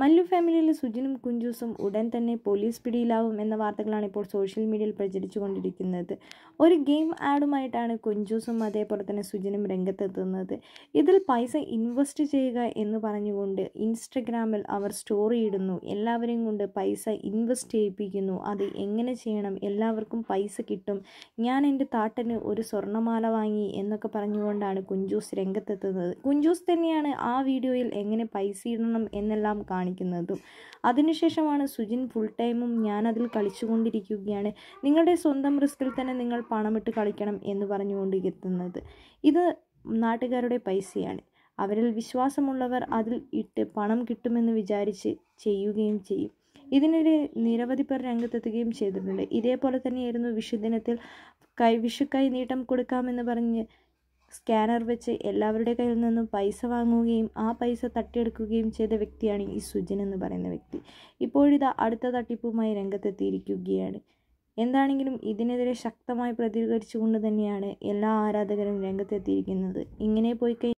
മല്ലു ഫാമിലിയിലെ സുജിനും കുഞ്ചൂസും ഉടൻ തന്നെ പോലീസ് പിടിയിലാവും എന്ന വാർത്തകളാണ് ഇപ്പോൾ സോഷ്യൽ മീഡിയയിൽ പ്രചരിച്ചുകൊണ്ടിരിക്കുന്നത് ഒരു ഗെയിം ആഡുമായിട്ടാണ് കുഞ്ചൂസും അതേപോലെ തന്നെ സുജിനും രംഗത്തെത്തുന്നത് ഇതിൽ പൈസ ഇൻവെസ്റ്റ് ചെയ്യുക എന്ന് പറഞ്ഞുകൊണ്ട് ഇൻസ്റ്റഗ്രാമിൽ അവർ സ്റ്റോറി ഇടുന്നു എല്ലാവരെയും കൊണ്ട് പൈസ ഇൻവെസ്റ്റ് ചെയ്യിപ്പിക്കുന്നു അത് എങ്ങനെ ചെയ്യണം എല്ലാവർക്കും പൈസ കിട്ടും ഞാൻ എൻ്റെ താട്ടന് ഒരു സ്വർണ്ണമാല വാങ്ങി എന്നൊക്കെ പറഞ്ഞുകൊണ്ടാണ് കുഞ്ചൂസ് രംഗത്തെത്തുന്നത് കുഞ്ചൂസ് തന്നെയാണ് ആ വീഡിയോയിൽ എങ്ങനെ പൈസ ഇടണം എന്നെല്ലാം കാണിക്കുന്നതും അതിനുശേഷമാണ് സുജിൻ ഫുൾ ടൈമും ഞാനതിൽ കളിച്ചുകൊണ്ടിരിക്കുകയാണ് നിങ്ങളുടെ സ്വന്തം റിസ്കിൽ തന്നെ നിങ്ങൾ പണമിട്ട് കളിക്കണം എന്ന് പറഞ്ഞുകൊണ്ട് എത്തുന്നത് ഇത് നാട്ടുകാരുടെ പൈസയാണ് അവരിൽ വിശ്വാസമുള്ളവർ അതിൽ ഇട്ട് പണം കിട്ടുമെന്ന് വിചാരിച്ച് ചെയ്യുകയും ചെയ്യും ഇതിനിടെ നിരവധി പേർ രംഗത്തെത്തുകയും ചെയ്തിട്ടുണ്ട് ഇതേപോലെ തന്നെയായിരുന്നു വിഷുദിനത്തിൽ കൈ വിഷു നീട്ടം കൊടുക്കാമെന്ന് പറഞ്ഞ് സ്കാനർ വെച്ച് എല്ലാവരുടെ കയ്യിൽ നിന്നും പൈസ വാങ്ങുകയും ആ പൈസ തട്ടിയെടുക്കുകയും ചെയ്ത വ്യക്തിയാണ് ഈ സുജിൻ എന്ന് പറയുന്ന വ്യക്തി ഇപ്പോഴിതാ അടുത്ത തട്ടിപ്പുമായി രംഗത്തെത്തിയിരിക്കുകയാണ് എന്താണെങ്കിലും ഇതിനെതിരെ ശക്തമായി പ്രതികരിച്ചുകൊണ്ട് തന്നെയാണ് എല്ലാ ആരാധകരും രംഗത്തെത്തിയിരിക്കുന്നത് ഇങ്ങനെ പോയി